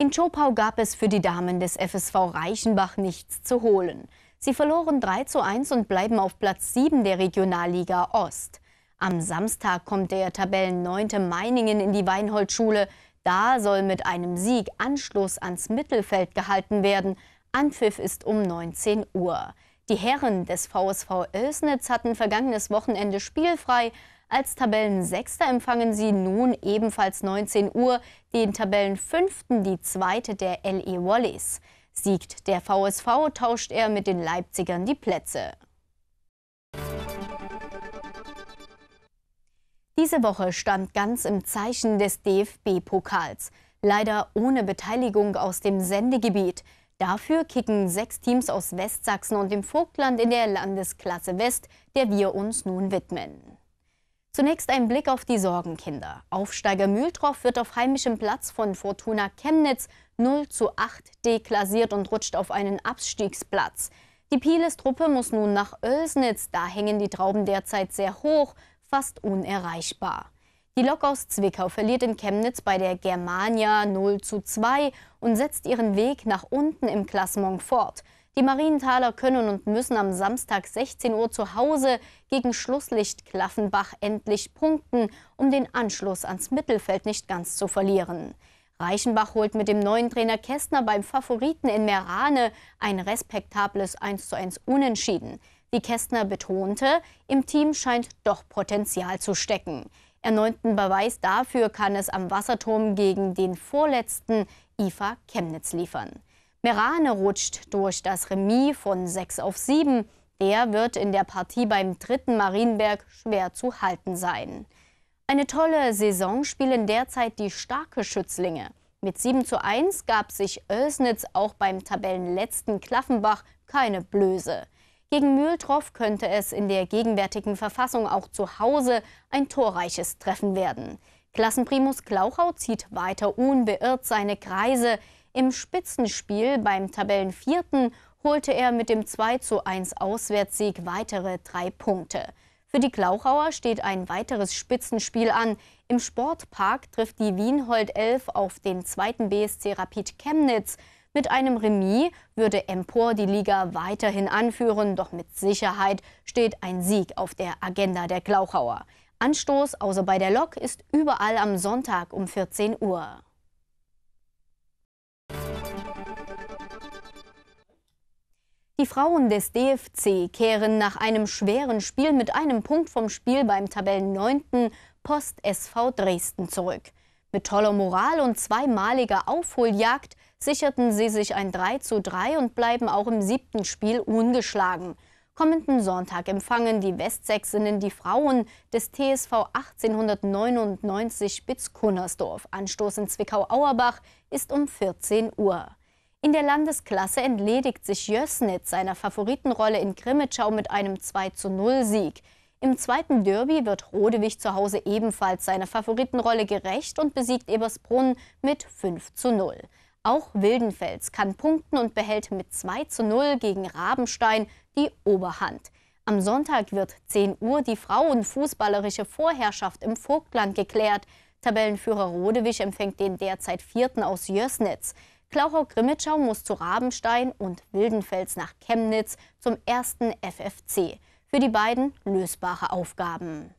In Chopau gab es für die Damen des FSV Reichenbach nichts zu holen. Sie verloren 3 zu 1 und bleiben auf Platz 7 der Regionalliga Ost. Am Samstag kommt der Tabellen 9. Meiningen in die weinhold Da soll mit einem Sieg Anschluss ans Mittelfeld gehalten werden. Anpfiff ist um 19 Uhr. Die Herren des VSV Ilsnitz hatten vergangenes Wochenende spielfrei, als Tabellensechster empfangen sie nun ebenfalls 19 Uhr den Tabellenfünften, die zweite der LE Wallis. Siegt der VSV, tauscht er mit den Leipzigern die Plätze. Diese Woche stand ganz im Zeichen des DFB-Pokals. Leider ohne Beteiligung aus dem Sendegebiet. Dafür kicken sechs Teams aus Westsachsen und dem Vogtland in der Landesklasse West, der wir uns nun widmen. Zunächst ein Blick auf die Sorgenkinder. Aufsteiger Mühltroff wird auf heimischem Platz von Fortuna Chemnitz 0 zu 8 deklassiert und rutscht auf einen Abstiegsplatz. Die Pieles-Truppe muss nun nach Oelsnitz, da hängen die Trauben derzeit sehr hoch, fast unerreichbar. Die Lok aus Zwickau verliert in Chemnitz bei der Germania 0 zu 2 und setzt ihren Weg nach unten im Klassement fort. Die Marienthaler können und müssen am Samstag 16 Uhr zu Hause gegen Schlusslicht Klaffenbach endlich punkten, um den Anschluss ans Mittelfeld nicht ganz zu verlieren. Reichenbach holt mit dem neuen Trainer Kästner beim Favoriten in Merane ein respektables 1 zu 1 Unentschieden. Wie Kästner betonte, im Team scheint doch Potenzial zu stecken. Erneuten Beweis dafür kann es am Wasserturm gegen den vorletzten IFA Chemnitz liefern. Merane rutscht durch das Remis von 6 auf 7. Der wird in der Partie beim dritten Marienberg schwer zu halten sein. Eine tolle Saison spielen derzeit die starke Schützlinge. Mit 7 zu 1 gab sich Oelsnitz auch beim Tabellenletzten Klaffenbach keine Blöße. Gegen Mühltroff könnte es in der gegenwärtigen Verfassung auch zu Hause ein torreiches Treffen werden. Klassenprimus Klauchau zieht weiter unbeirrt seine Kreise. Im Spitzenspiel beim Tabellenvierten holte er mit dem 2 zu 1 Auswärtssieg weitere drei Punkte. Für die Klauchauer steht ein weiteres Spitzenspiel an. Im Sportpark trifft die Wienhold 11 auf den zweiten BSC Rapid Chemnitz. Mit einem Remis würde Empor die Liga weiterhin anführen, doch mit Sicherheit steht ein Sieg auf der Agenda der Klauchauer. Anstoß außer bei der Lok ist überall am Sonntag um 14 Uhr. Die Frauen des DFC kehren nach einem schweren Spiel mit einem Punkt vom Spiel beim Tabellenneunten Post SV Dresden zurück. Mit toller Moral und zweimaliger Aufholjagd sicherten sie sich ein 3:3 und bleiben auch im siebten Spiel ungeschlagen. Kommenden Sonntag empfangen die Westsächsinnen die Frauen des TSV 1899 Spitz-Kunnersdorf. Anstoß in Zwickau-Auerbach ist um 14 Uhr. In der Landesklasse entledigt sich Jössnitz seiner Favoritenrolle in Grimmitschau mit einem 2 0 Sieg. Im zweiten Derby wird Rodewig zu Hause ebenfalls seiner Favoritenrolle gerecht und besiegt Ebersbrunn mit 5 zu 0. Auch Wildenfels kann punkten und behält mit 2 zu 0 gegen Rabenstein die Oberhand. Am Sonntag wird 10 Uhr die frauenfußballerische Vorherrschaft im Vogtland geklärt. Tabellenführer Rodewig empfängt den derzeit vierten aus Jösnitz. Klauchau-Grimmitschau muss zu Rabenstein und Wildenfels nach Chemnitz zum ersten FFC. Für die beiden lösbare Aufgaben.